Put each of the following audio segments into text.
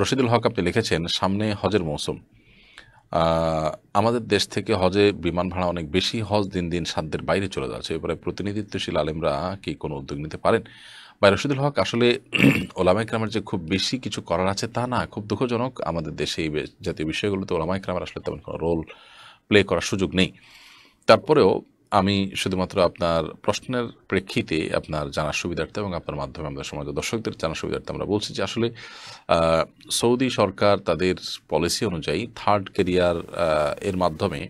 রশিদুল হক আপনি লিখেছেন সামনে হজের মৌসুম আমাদের দেশ থেকে হজে বিমান ভাড়া অনেক বেশি হজ দিন দিন সাধ্যের বাইরে চলে যাচ্ছে এবারে প্রতিনিধিত্বশীল আলেমরা কি কোনো উদ্যোগ নিতে পারেন বা রশিদুল হক আসলে ওলামাইক্রামের যে খুব বেশি কিছু করার আছে তা না খুব দুঃখজনক আমাদের দেশে এই জাতীয় বিষয়গুলোতে ওলামাইক্রামের আসলে তেমন কোনো রোল প্লে করার সুযোগ নেই তারপরেও আমি শুধুমাত্র আপনার প্রশ্নের প্রেক্ষিতে আপনার জানার সুবিধার্থে এবং আপনার মাধ্যমে আমাদের সমাজ দর্শকদের জানার সুবিধার্থে আমরা বলছি যে আসলে সৌদি সরকার তাদের পলিসি অনুযায়ী থার্ড কেরিয়ার এর মাধ্যমে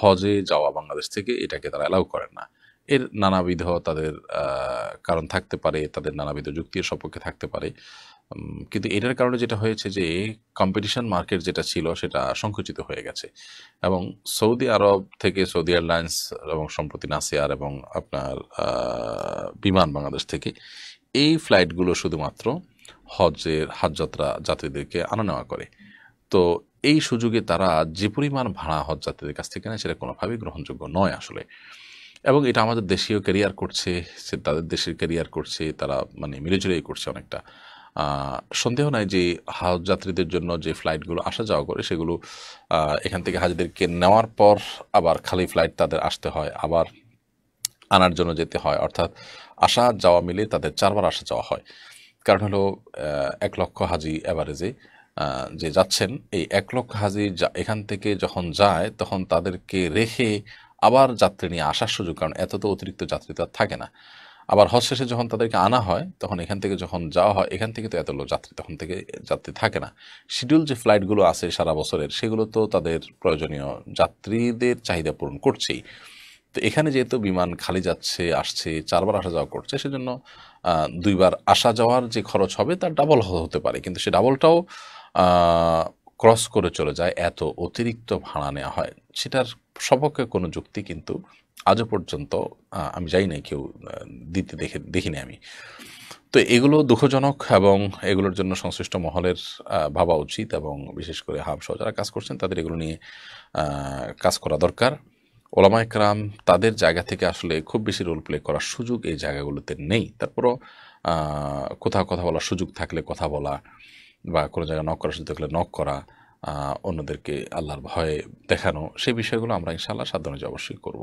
হজে যাওয়া বাংলাদেশ থেকে এটাকে তারা অ্যালাউ করেন না এর নানাবিধ তাদের কারণ থাকতে পারে তাদের নানাবিধ যুক্তির সপক্ষে থাকতে পারে কিন্তু এটার কারণে যেটা হয়েছে যে কম্পিটিশন মার্কেট যেটা ছিল সেটা সংকুচিত হয়ে গেছে এবং সৌদি আরব থেকে সৌদি এয়ারলাইন্স এবং সম্প্রতি নাসিয়ার এবং আপনার বিমান বাংলাদেশ থেকে এই ফ্লাইটগুলো শুধুমাত্র হজের হজযাত্রা যাত্রীদেরকে আনা নেওয়া করে তো এই সুযোগে তারা যে পরিমাণ ভাড়া হজ যাত্রীদের কাছ থেকে নেয় সেটা কোনোভাবেই গ্রহণযোগ্য নয় আসলে এবং এটা আমাদের দেশীয় ক্যারিয়ার করছে সে তাদের দেশের ক্যারিয়ার করছে তারা মানে মিলেজুলেই করছে অনেকটা সন্দেহ নাই যে হাজ যাত্রীদের জন্য যে ফ্লাইটগুলো আসা যাওয়া করে সেগুলো এখান থেকে হাজিদেরকে নেওয়ার পর আবার খালি ফ্লাইট তাদের আসতে হয় আবার আনার জন্য যেতে হয় অর্থাৎ আসা যাওয়া মিলে তাদের চারবার আসা যাওয়া হয় কারণ হলো এক লক্ষ হাজি অ্যাভারেজে যে যাচ্ছেন এই এক লক্ষ হাজি এখান থেকে যখন যায় তখন তাদেরকে রেখে আবার যাত্রী নিয়ে আসার সুযোগ কারণ এত তো অতিরিক্ত যাত্রী তো থাকে না আবার হজ শেষে যখন তাদেরকে আনা হয় তখন এখান থেকে যখন যাওয়া হয় এখান থেকে তো এত লোক যাত্রী তখন থেকে যাত্রী থাকে না শিডিউল যে ফ্লাইটগুলো আছে সারা বছরের সেগুলো তো তাদের প্রয়োজনীয় যাত্রীদের চাহিদা পূরণ করছেই তো এখানে যেহেতু বিমান খালি যাচ্ছে আসছে চারবার আসা যাওয়া করছে সেজন্য দুইবার আসা যাওয়ার যে খরচ হবে তার ডাবল হতে পারে কিন্তু সে ডাবলটাও ক্রস করে চলে যায় এত অতিরিক্ত ভাড়া নেওয়া হয় সেটার সপক্ষে কোনো যুক্তি কিন্তু আজও পর্যন্ত আমি যাই নাই কেউ দিতে দেখে দেখিনি আমি তো এগুলো দুঃখজনক এবং এগুলোর জন্য সংশ্লিষ্ট মহলের ভাবা উচিত এবং বিশেষ করে হাবসহ যারা কাজ করছেন তাদের এগুলো নিয়ে কাজ করা দরকার ওলামা একরাম তাদের জায়গা থেকে আসলে খুব বেশি রোল প্লে করার সুযোগ এই জায়গাগুলোতে নেই তারপরও কোথাও কথা বলার সুযোগ থাকলে কথা বলা বা কোনো জায়গায় নক করা সুযোগ নক করা অন্যদেরকে আল্লাহর ভয়ে দেখানো সেই বিষয়গুলো আমরা ইনশাআল্লাহ সাধারণ অবশ্যই করব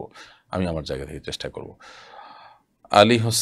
আমি আমার জায়গা থেকে চেষ্টা করব আলী হোস